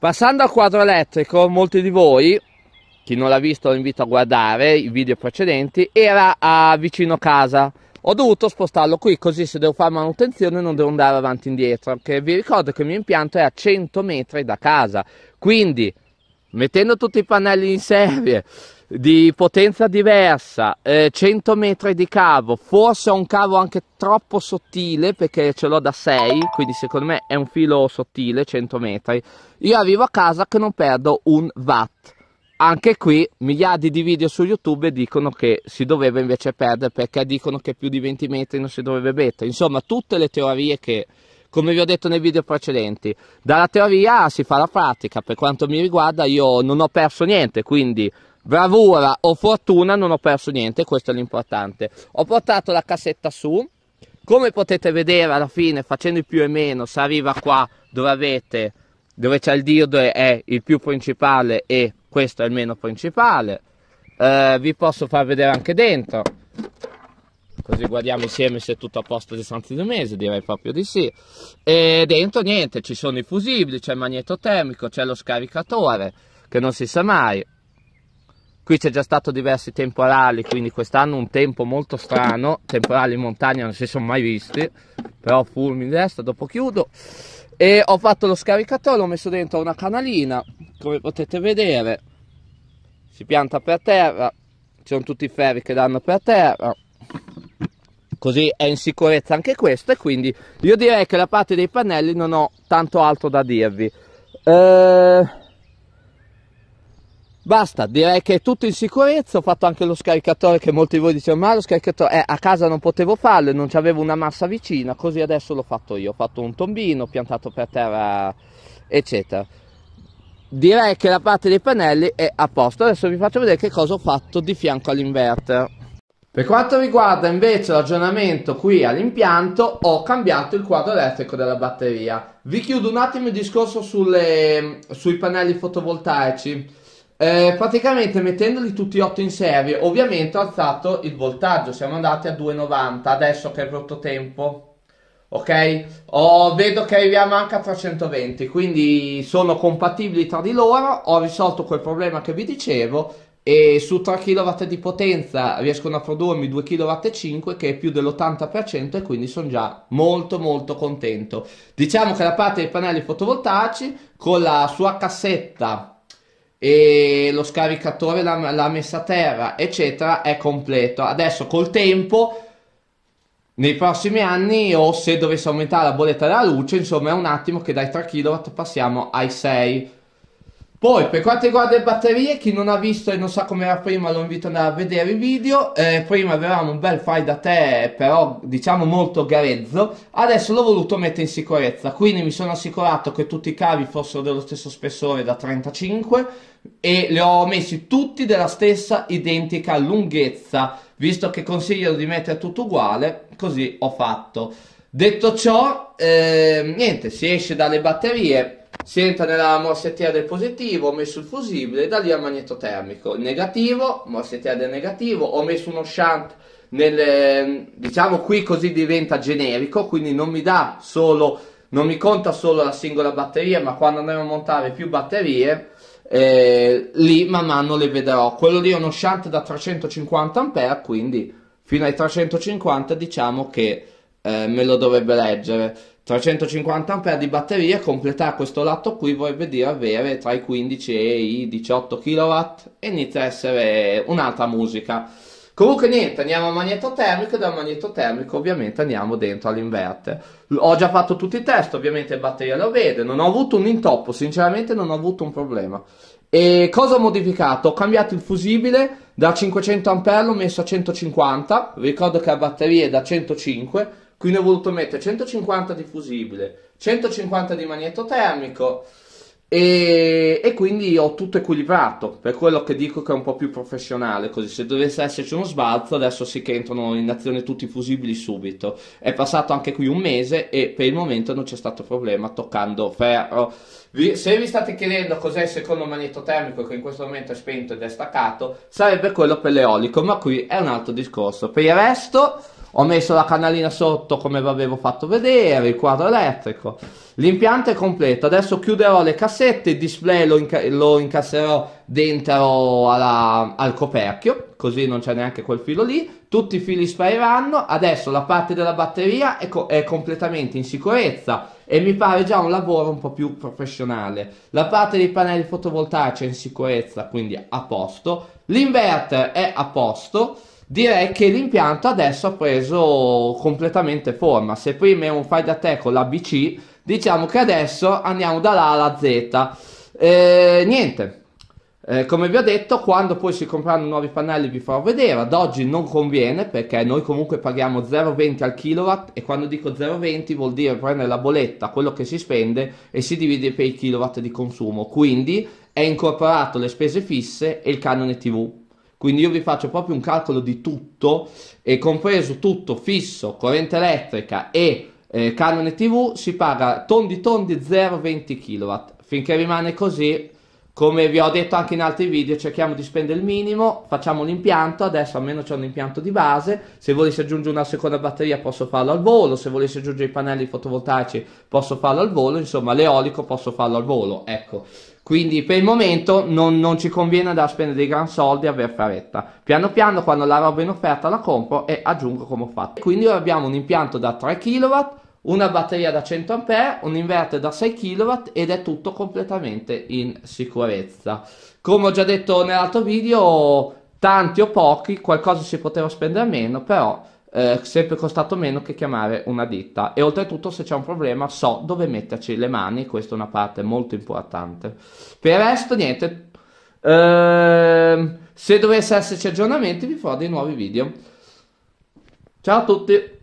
Passando al quadro elettrico, molti di voi, chi non l'ha visto lo invito a guardare i video precedenti, era a ah, vicino casa. Ho dovuto spostarlo qui così se devo fare manutenzione non devo andare avanti e indietro, perché vi ricordo che il mio impianto è a 100 metri da casa, quindi mettendo tutti i pannelli in serie di potenza diversa, eh, 100 metri di cavo, forse un cavo anche troppo sottile perché ce l'ho da 6, quindi secondo me è un filo sottile, 100 metri, io arrivo a casa che non perdo un watt. Anche qui miliardi di video su YouTube dicono che si doveva invece perdere perché dicono che più di 20 metri non si dovrebbe mettere. Insomma, tutte le teorie che come vi ho detto nei video precedenti. Dalla teoria si fa la pratica, per quanto mi riguarda io non ho perso niente, quindi bravura o fortuna non ho perso niente, questo è l'importante. Ho portato la cassetta su, come potete vedere alla fine facendo il più e meno si arriva qua dove avete, dove c'è il diodo è il più principale e questo è il meno principale. Eh, vi posso far vedere anche dentro così guardiamo insieme se è tutto a posto di Santi mese, direi proprio di sì. E dentro niente, ci sono i fusibili, c'è il magneto termico, c'è lo scaricatore, che non si sa mai. Qui c'è già stato diversi temporali, quindi quest'anno un tempo molto strano, temporali in montagna non si sono mai visti, però fulmine destra, dopo chiudo. E ho fatto lo scaricatore, l'ho messo dentro una canalina, come potete vedere, si pianta per terra, ci sono tutti i ferri che danno per terra, così è in sicurezza anche questo e quindi io direi che la parte dei pannelli non ho tanto altro da dirvi eh, basta direi che è tutto in sicurezza ho fatto anche lo scaricatore che molti di voi dicevano ma lo scaricatore eh, a casa non potevo farlo e non c'avevo una massa vicina così adesso l'ho fatto io ho fatto un tombino piantato per terra eccetera direi che la parte dei pannelli è a posto adesso vi faccio vedere che cosa ho fatto di fianco all'inverter per quanto riguarda invece l'aggiornamento qui all'impianto, ho cambiato il quadro elettrico della batteria. Vi chiudo un attimo il discorso sulle, sui pannelli fotovoltaici. Eh, praticamente mettendoli tutti 8 in serie, ovviamente ho alzato il voltaggio, siamo andati a 2,90 adesso che è brutto tempo. Ok? Oh, vedo che arriviamo anche a 320, quindi sono compatibili tra di loro, ho risolto quel problema che vi dicevo e su 3 kW di potenza riescono a produrmi 2,5 kW che è più dell'80% e quindi sono già molto molto contento. Diciamo che la parte dei pannelli fotovoltaici con la sua cassetta e lo scaricatore, la, la messa a terra eccetera è completo. Adesso col tempo nei prossimi anni o se dovesse aumentare la bolletta della luce insomma è un attimo che dai 3 kW passiamo ai 6 poi, per quanto riguarda le batterie, chi non ha visto e non sa com'era prima, lo invito ad andare a vedere i video. Eh, prima avevamo un bel fai da te, però diciamo molto garezzo. Adesso l'ho voluto mettere in sicurezza, quindi mi sono assicurato che tutti i cavi fossero dello stesso spessore da 35 e li ho messi tutti della stessa identica lunghezza, visto che consiglio di mettere tutto uguale, così ho fatto. Detto ciò, eh, niente, si esce dalle batterie si entra nella morsettiera del positivo, ho messo il fusibile, da lì al magnetotermico. Il negativo, morsettiera del negativo, ho messo uno shunt nel, diciamo qui così diventa generico, quindi non mi dà solo, non mi conta solo la singola batteria, ma quando andremo a montare più batterie, eh, lì man mano le vedrò. Quello lì è uno shunt da 350 A, quindi fino ai 350 diciamo che eh, me lo dovrebbe leggere. 350 A di batteria completare questo lato qui vorrebbe dire avere tra i 15 e i 18 kW e inizia a essere un'altra musica. Comunque niente, andiamo al magnetotermico e dal magneto termico ovviamente andiamo dentro all'inverter. Ho già fatto tutti i test, ovviamente la batteria lo vede, non ho avuto un intoppo, sinceramente non ho avuto un problema. E cosa ho modificato? Ho cambiato il fusibile da 500 A, l'ho messo a 150, ricordo che la batteria è da 105, quindi ho voluto mettere 150 di fusibile, 150 di magneto termico e, e, quindi ho tutto equilibrato. Per quello che dico che è un po' più professionale. Così se dovesse esserci uno sbalzo, adesso sì che entrano in azione tutti i fusibili subito. È passato anche qui un mese e per il momento non c'è stato problema toccando ferro. Vi, se vi state chiedendo cos'è il secondo magneto termico che in questo momento è spento ed è staccato, sarebbe quello per l'eolico, ma qui è un altro discorso. Per il resto. Ho messo la canalina sotto come vi avevo fatto vedere, il quadro elettrico. L'impianto è completo. Adesso chiuderò le cassette, il display lo, inca- lo incasserò dentro alla, al coperchio, così non c'è neanche quel filo lì. Tutti i fili spariranno. Adesso la parte della batteria è, co- è completamente in sicurezza e mi pare già un lavoro un po' più professionale. La parte dei pannelli fotovoltaici è in sicurezza, quindi a posto. L'inverter è a posto direi che l'impianto adesso ha preso completamente forma. Se prima è un fai da te con l'ABC, diciamo che adesso andiamo dall'A alla Z. Eh, niente, eh, come vi ho detto, quando poi si comprano nuovi pannelli vi farò vedere. Ad oggi non conviene perché noi comunque paghiamo 0,20 al kilowatt e quando dico 0,20 vuol dire prendere la bolletta, quello che si spende e si divide per i kilowatt di consumo. Quindi è incorporato le spese fisse e il canone TV. Quindi io vi faccio proprio un calcolo di tutto e compreso tutto fisso, corrente elettrica e eh, canone TV si paga tondi tondi 0,20 kW. Finché rimane così come vi ho detto anche in altri video cerchiamo di spendere il minimo facciamo l'impianto adesso almeno c'è un impianto di base se volessi aggiungere una seconda batteria posso farlo al volo se volessi aggiungere i pannelli fotovoltaici posso farlo al volo insomma l'eolico posso farlo al volo ecco quindi per il momento non, non ci conviene andare a spendere dei gran soldi e aver fretta piano piano quando la roba in offerta la compro e aggiungo come ho fatto quindi ora abbiamo un impianto da 3 kW una batteria da 100 A, un inverter da 6 kW ed è tutto completamente in sicurezza. Come ho già detto nell'altro video, tanti o pochi, qualcosa si poteva spendere meno, però eh, sempre costato meno che chiamare una ditta e oltretutto se c'è un problema so dove metterci le mani, questa è una parte molto importante. Per il resto niente, ehm, se dovesse esserci aggiornamenti vi farò dei nuovi video. Ciao a tutti!